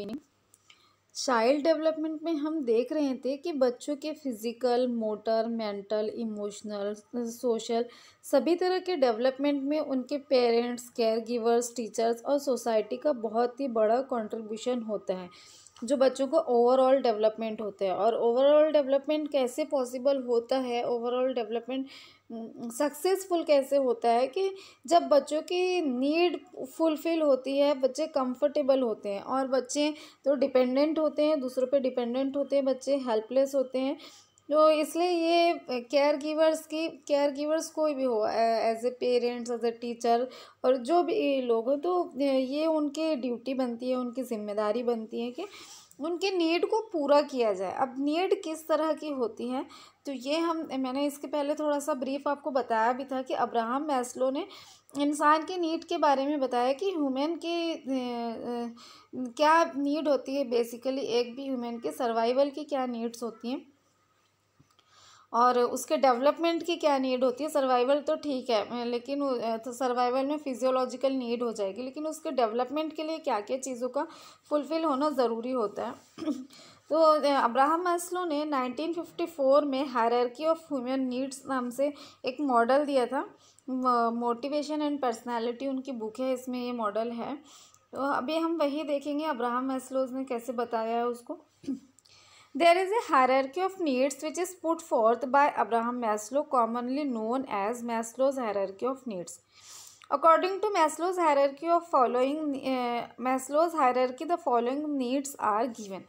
Evening child development में हम देख रहे थे कि बच्चों के physical motor mental emotional social सभी तरह के डेवलपमेंट में उनके पेरेंट्स केयर गिवर्स टीचर्स और सोसाइटी का बहुत ही बड़ा कंट्रीब्यूशन होता है जो बच्चों को ओवरऑल डेवलपमेंट होता है और ओवरऑल डेवलपमेंट कैसे पॉसिबल होता है ओवरऑल डेवलपमेंट सक्सेसफुल कैसे होता है कि जब बच्चों की नीड फुलफिल होती है बच्चे कंफर्टेबल होते हैं और बच्चे तो डिपेंडेंट होते हैं दूसरों पे डिपेंडेंट होते हैं बच्चे हेल्पलेस होते हैं तो इसलिए ये केयर गिवर्स की केयर गिवर्स कोई भी हो as a parents as a teacher और जो भी लोग हो तो ये उनकी ड्यूटी बनती है उनकी जिम्मेदारी बनती है कि उनके नीड को पूरा किया जाए अब नीड किस तरह की होती है तो ये हम मैंने इसके पहले थोड़ा सा ब्रीफ आपको बताया भी था कि अब्राहम मैस्लो ने इंसान की नीड के बारे में बताया कि ह्यूमन की क्या नीड होती है बेसिकली एक भी ह्यूमन के सर्वाइवल की क्या नीड्स होती हैं और उसके डेवलपमेंट की क्या नीड होती है सर्वाइवल तो ठीक है लेकिन तो सर्वाइवल में फिजियोलॉजिकल नीड हो जाएगी लेकिन उसके डेवलपमेंट के लिए क्या क्या चीज़ों का फुलफ़िल होना ज़रूरी होता है तो अब्राहम मस्लो ने 1954 में हायरकी ऑफ ह्यूमन नीड्स नाम से एक मॉडल दिया था मोटिवेशन एंड पर्सनैलिटी उनकी बुक है इसमें ये मॉडल है तो अभी हम वही देखेंगे अब्राहम मैस्लोज ने कैसे बताया है उसको There is a hierarchy of needs which is put forth by Abraham Maslow, commonly known as Maslow's hierarchy of needs. According to Maslow's hierarchy of following uh, Maslow's hierarchy, the following needs are given.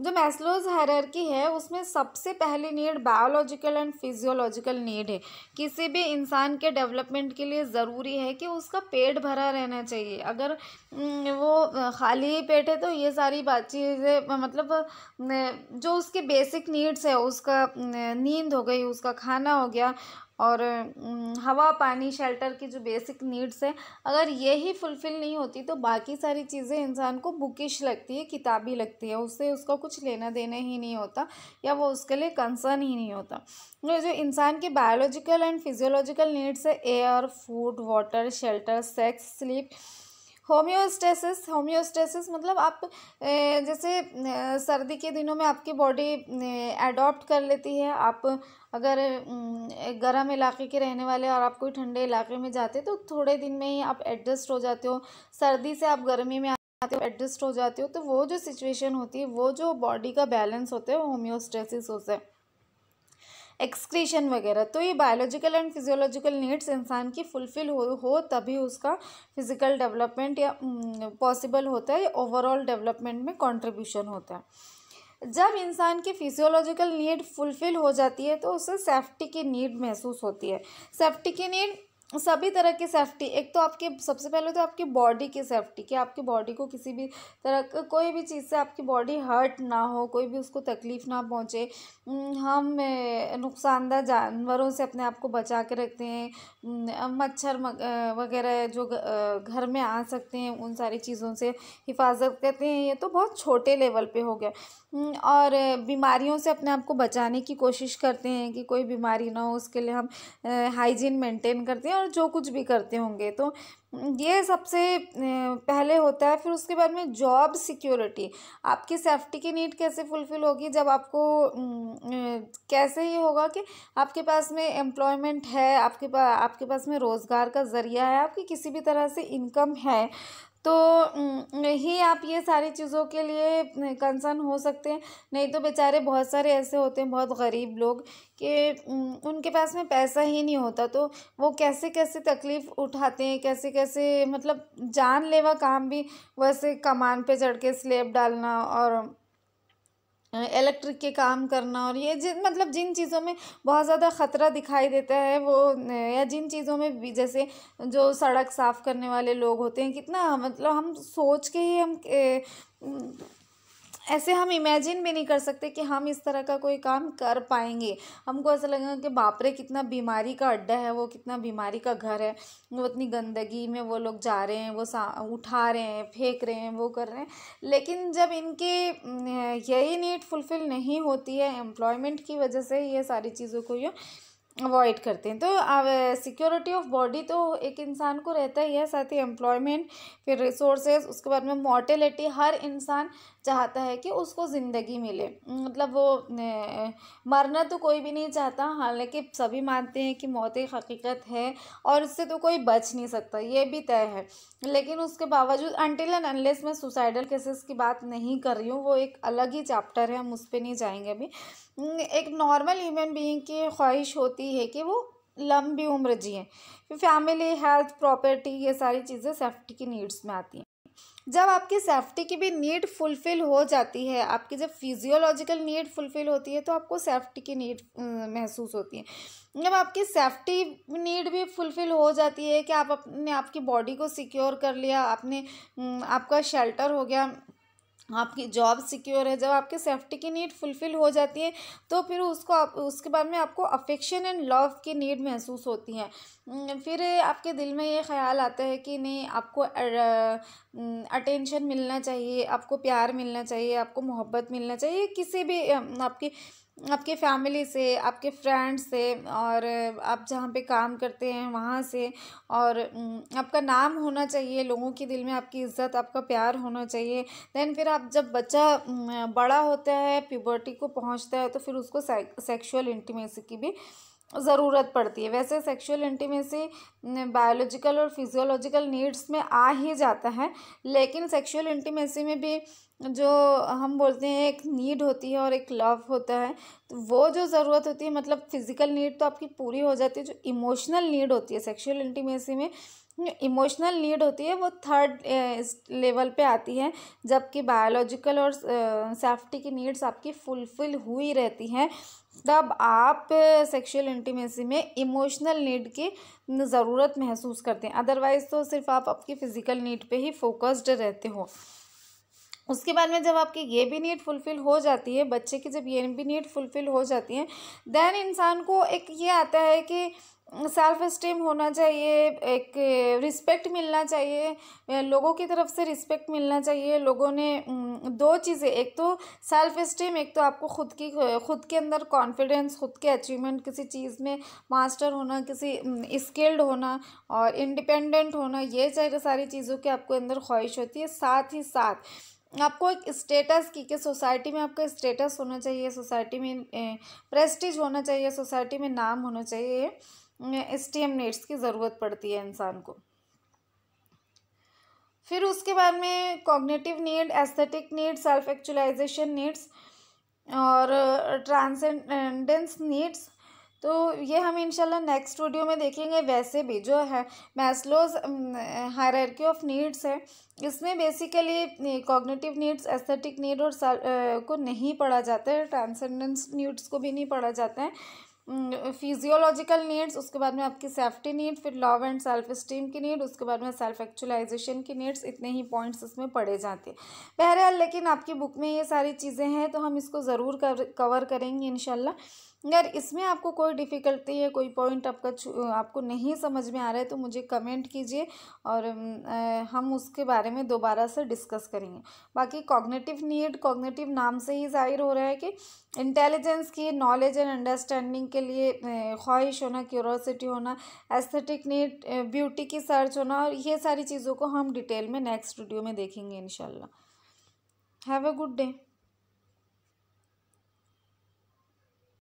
जो Maslow's hierarchy है उसमें सबसे पहली need biological and physiological need है किसी भी इंसान के डेवलपमेंट के लिए ज़रूरी है कि उसका पेट भरा रहना चाहिए अगर वो खाली ही पेट है तो ये सारी बात चीज़ें मतलब जो उसके बेसिक नीड्स है उसका नींद हो गई उसका खाना हो गया और हवा पानी शेल्टर की जो बेसिक नीड्स है अगर ये ही फुलफ़िल नहीं होती तो बाकी सारी चीज़ें इंसान को बुकिश लगती है किताबी लगती है उससे उसका कुछ लेना देना ही नहीं होता या वो उसके लिए कंसर्न ही नहीं होता तो जो इंसान के बायोलॉजिकल एंड फिजियोलॉजिकल नीड्स है air food water shelter sex sleep homeostasis homeostasis मतलब आप जैसे सर्दी के दिनों में आपकी बॉडी एडॉप्ट कर लेती है आप अगर गर्म इलाके के रहने वाले और आप कोई ठंडे इलाके में जाते तो थोड़े दिन में ही आप एडजस्ट हो जाते हो सर्दी से आप गर्मी में आते हो एडजस्ट हो जाते हो तो वो जो सिचुएशन होती है वो जो बॉडी का बैलेंस होता है वो होम्योस्टेसिस होता है एक्सक्रीशन वगैरह तो ये बायोलॉजिकल एंड फिजियोलॉजिकल नीड्स इंसान की फुलफिल हो, हो तभी उसका फिजिकल डेवलपमेंट या पॉसिबल mm, होता है ओवरऑल डेवलपमेंट में कॉन्ट्रीब्यूशन होता है जब इंसान की फिजियोलॉजिकल नीड फुलफिल हो जाती है तो उसे सेफ्टी की नीड महसूस होती है सेफ्टी की नीड सभी तरह की सेफ्टी एक तो आपके सबसे पहले तो आपकी बॉडी की सेफ्टी कि आपकी बॉडी को किसी भी तरह कोई भी चीज़ से आपकी बॉडी हर्ट ना हो कोई भी उसको तकलीफ़ ना पहुँचे हम नुकसानदा जानवरों से अपने आप को बचा के रखते हैं मच्छर वगैरह जो घर में आ सकते हैं उन सारी चीज़ों से हिफाजत करते हैं ये तो बहुत छोटे लेवल पर हो गया हम्म, और बीमारियों से अपने आप को बचाने की कोशिश करते हैं कि कोई बीमारी ना हो उसके लिए हम हाइजीन मेंटेन करते हैं और जो कुछ भी करते होंगे तो हम्म, ये सबसे पहले होता है फिर उसके बाद में जॉब सिक्योरिटी आपकी सेफ्टी की नीड कैसे फुलफ़िल होगी जब आपको हम्म, कैसे ये होगा कि आपके पास में एम्प्लॉयमेंट है आपके पास आपके पास में रोज़गार का ज़रिया है आपकी किसी भी तरह से इनकम है तो ही आप ये सारी चीज़ों के लिए कंसर्न हो सकते हैं नहीं तो बेचारे बहुत सारे ऐसे होते हैं बहुत गरीब लोग कि उनके पास में पैसा ही नहीं होता तो वो कैसे कैसे तकलीफ़ उठाते हैं कैसे कैसे मतलब जानलेवा काम भी वैसे कमान पे चढ़ के स्लेब डालना और इलेक्ट्रिक के काम करना और ये जिन मतलब जिन चीज़ों में बहुत ज़्यादा ख़तरा दिखाई देता है वो या जिन चीज़ों में भी जैसे जो सड़क साफ़ करने वाले लोग होते हैं कितना मतलब हम सोच के ही हम ऐसे हम इमेजिन भी नहीं कर सकते कि हम इस तरह का कोई काम कर पाएंगे हमको ऐसा लगेगा कि बाप रे कितना बीमारी का अड्डा है वो कितना बीमारी का घर है वो इतनी गंदगी में वो लोग जा रहे हैं वो उठा रहे हैं फेंक रहे हैं वो कर रहे हैं लेकिन जब इनके यही नीड फुलफ़िल नहीं होती है एम्प्लॉयमेंट की वजह से ये सारी चीज़ों को ये अवॉइड करते हैं तो सिक्योरिटी ऑफ बॉडी तो एक इंसान को रहता ही है साथ ही एम्प्लॉयमेंट फिर रिसोर्सेज उसके बाद में मोटेलिटी हर इंसान चाहता है कि उसको ज़िंदगी मिले मतलब वो मरना तो कोई भी नहीं चाहता हालांकि सभी मानते हैं कि मौत एक हकीकत है और उससे तो कोई बच नहीं सकता ये भी तय है लेकिन उसके बावजूद अनटिल एंड अनलेस मैं सुसाइडल केसेस की बात नहीं कर रही हूँ वो एक अलग ही चैप्टर है हम उस पर नहीं जाएंगे अभी एक नॉर्मल ह्यूमन बीइंग की ख्वाहिश होती है कि वो लंबी उम्र जिए फैमिली हेल्थ प्रॉपर्टी ये सारी चीज़ें सेफ्टी की नीड्स में आती हैं जब आपकी सेफ्टी की भी नीड फुलफ़िल हो जाती है आपकी जब फिजियोलॉजिकल नीड फुलफ़िल होती है तो आपको सेफ्टी की नीड महसूस होती है जब आपकी सेफ्टी नीड भी फुलफ़िल हो जाती है कि आप अपने आपकी बॉडी को सिक्योर कर लिया आपने आपका शेल्टर हो गया आपकी जॉब सिक्योर है जब आपके सेफ्टी की नीड फुलफ़िल हो जाती है तो फिर उसको आप उसके बाद में आपको अफेक्शन एंड लव की नीड महसूस होती है फिर आपके दिल में ये ख्याल आता है कि नहीं आपको अटेंशन मिलना चाहिए आपको प्यार मिलना चाहिए आपको मोहब्बत मिलना चाहिए किसी भी आपकी आपके फैमिली से आपके फ्रेंड से और आप जहाँ पे काम करते हैं वहाँ से और आपका नाम होना चाहिए लोगों के दिल में आपकी इज़्ज़त आपका प्यार होना चाहिए दैन फिर आप जब बच्चा बड़ा होता है प्यूबर्टी को पहुँचता है तो फिर उसको सेक्सुअल इंटीमेसी की भी ज़रूरत पड़ती है वैसे सेक्सुअल इंटीमेसी बायोलॉजिकल और फिजियोलॉजिकल नीड्स में आ ही जाता है लेकिन सेक्सुअल इंटीमेसी में भी जो हम बोलते हैं एक नीड होती है और एक लव होता है तो वो जो ज़रूरत होती है मतलब फिज़िकल नीड तो आपकी पूरी हो जाती है जो इमोशनल नीड होती है सेक्सुअल इंटीमेसी में इमोशनल नीड होती है वो थर्ड लेवल पे आती है जबकि बायोलॉजिकल और सेफ्टी की नीड्स आपकी फुलफिल हुई रहती हैं तब आप सेक्सुअल इंटीमेसी में इमोशनल नीड की ज़रूरत महसूस करते हैं अदरवाइज़ तो सिर्फ आप आपकी फ़िज़िकल नीड पे ही फोकस्ड रहते हो उसके बाद में जब आपकी ये भी नीड फुलफ़िल हो जाती है बच्चे की जब ये भी नीड फुलफ़िल हो जाती है देन इंसान को एक ये आता है कि सेल्फ इस्टीम होना चाहिए एक रिस्पेक्ट मिलना चाहिए लोगों की तरफ से रिस्पेक्ट मिलना चाहिए लोगों ने दो चीज़ें एक तो सेल्फ इस्टीम एक तो आपको खुद की खुद के अंदर कॉन्फिडेंस खुद के अचीवमेंट किसी चीज़ में मास्टर होना किसी स्किल्ड होना और इंडिपेंडेंट होना ये चाहिए सारी चीज़ों की आपको अंदर ख्वाहिश होती है साथ ही साथ आपको एक स्टेटस की कि सोसाइटी में आपका स्टेटस होना चाहिए सोसाइटी में प्रेस्टीज होना चाहिए सोसाइटी में नाम होना चाहिए एम नेट्स की ज़रूरत पड़ती है इंसान को फिर उसके बाद में cognitive need aesthetic need self actualisation needs और ट्रांसेंडेंस नीड्स तो ये हम इंशाल्लाह नेक्स्ट वीडियो में देखेंगे वैसे भी जो है मैस्लोज हायरकी ऑफ नीड्स है इसमें basically cognitive needs aesthetic need और आ, को नहीं पढ़ा जाता है ट्रांसेंडेंस नीड्स को भी नहीं पढ़ा जाता है फिजियोलॉजिकल नीड्स उसके बाद में आपकी सेफ्टी नीड फिर लव एंड सेल्फ स्टीम की नीड उसके बाद में सेल्फ एक्चुअलाइजेशन की नीड्स इतने ही पॉइंट्स उसमें पढ़े जाते हैं बहरहाल लेकिन आपकी बुक में ये सारी चीज़ें हैं तो हम इसको ज़रूर कर कवर करेंगे इनशाला अगर इसमें आपको कोई डिफ़िकल्टी है कोई पॉइंट आपका आपको नहीं समझ में आ रहा है तो मुझे कमेंट कीजिए और हम उसके बारे में दोबारा से डिस्कस करेंगे बाकी कॉग्नेटिव नीड कॉग्नेटिव नाम से ही जाहिर हो रहा है कि इंटेलिजेंस की नॉलेज एंड अंडरस्टैंडिंग के लिए ख्वाहिश होना क्यूरोसिटी होना एस्थेटिक नीड ब्यूटी की सर्च होना और ये सारी चीज़ों को हम डिटेल में नेक्स्ट वीडियो में देखेंगे इनशाला हैव अ गुड डे